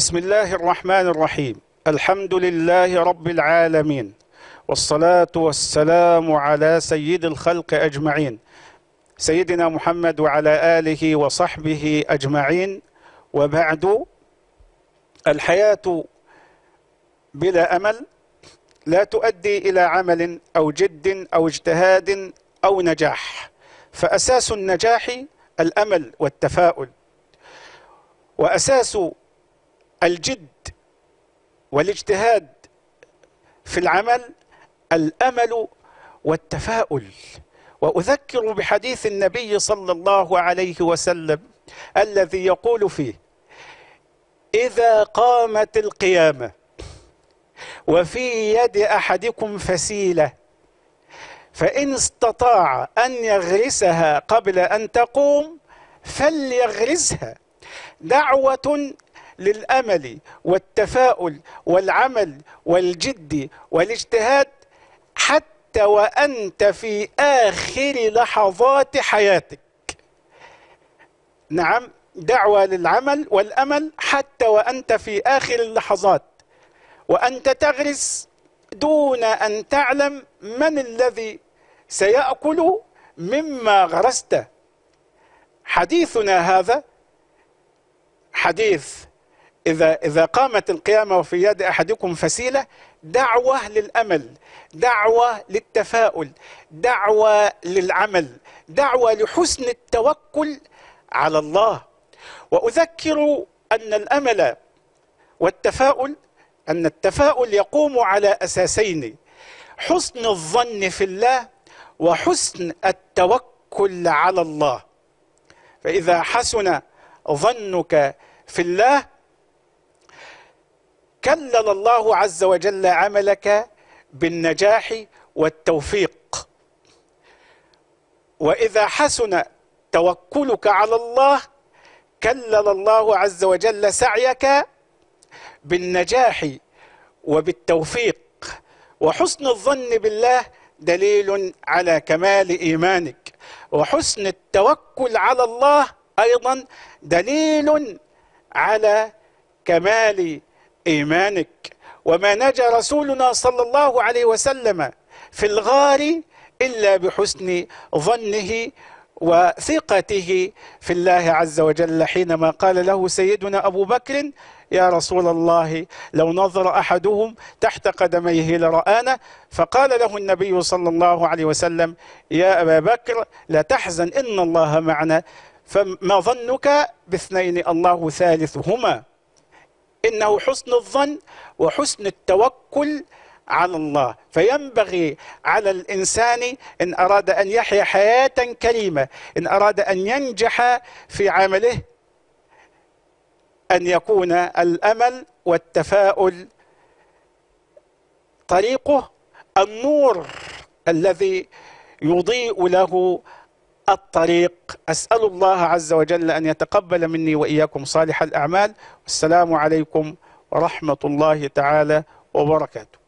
بسم الله الرحمن الرحيم الحمد لله رب العالمين والصلاة والسلام على سيد الخلق أجمعين سيدنا محمد وعلى آله وصحبه أجمعين وبعد الحياة بلا أمل لا تؤدي إلى عمل أو جد أو اجتهاد أو نجاح فأساس النجاح الأمل والتفاؤل وأساس الجد والاجتهاد في العمل الامل والتفاؤل واذكر بحديث النبي صلى الله عليه وسلم الذي يقول فيه اذا قامت القيامه وفي يد احدكم فسيله فان استطاع ان يغرسها قبل ان تقوم فليغرسها دعوه للأمل والتفاؤل والعمل والجد والاجتهاد حتى وأنت في آخر لحظات حياتك نعم دعوة للعمل والأمل حتى وأنت في آخر اللحظات وأنت تغرس دون أن تعلم من الذي سيأكل مما غرسته حديثنا هذا حديث إذا إذا قامت القيامة وفي يد أحدكم فسيلة دعوة للأمل، دعوة للتفاؤل، دعوة للعمل، دعوة لحسن التوكل على الله. وأذكر أن الأمل والتفاؤل أن التفاؤل يقوم على أساسين حسن الظن في الله وحسن التوكل على الله. فإذا حسن ظنك في الله كلل الله عز وجل عملك بالنجاح والتوفيق وإذا حسن توكلك على الله كلل الله عز وجل سعيك بالنجاح وبالتوفيق وحسن الظن بالله دليل على كمال إيمانك وحسن التوكل على الله أيضا دليل على كمال إيمانك وما نجا رسولنا صلى الله عليه وسلم في الغار إلا بحسن ظنه وثقته في الله عز وجل حينما قال له سيدنا أبو بكر يا رسول الله لو نظر أحدهم تحت قدميه لرآنا فقال له النبي صلى الله عليه وسلم يا أبا بكر لا تحزن إن الله معنا فما ظنك باثنين الله ثالثهما إنه حسن الظن وحسن التوكل على الله فينبغي على الإنسان إن أراد أن يحيا حياة كريمة إن أراد أن ينجح في عمله أن يكون الأمل والتفاؤل طريقه النور الذي يضيء له الطريق أسأل الله عز وجل أن يتقبل مني وإياكم صالح الأعمال والسلام عليكم ورحمة الله تعالى وبركاته